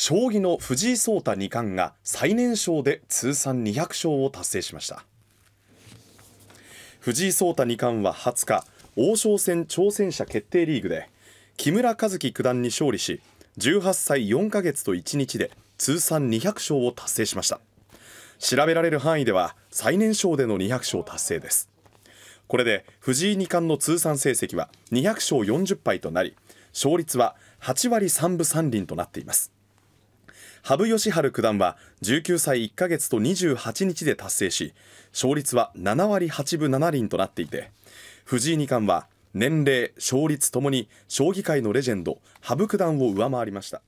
将棋の藤井聡太二冠が最年少で通算200勝を達成しました藤井聡太二冠は20日王将戦挑戦者決定リーグで木村一基九段に勝利し18歳4ヶ月と1日で通算200勝を達成しました調べられる範囲では最年少での200勝達成ですこれで藤井二冠の通算成績は200勝40敗となり勝率は8割3分3厘となっています羽生善治九段は19歳1ヶ月と28日で達成し勝率は7割8分7厘となっていて藤井二冠は年齢勝率ともに将棋界のレジェンド羽生九段を上回りました。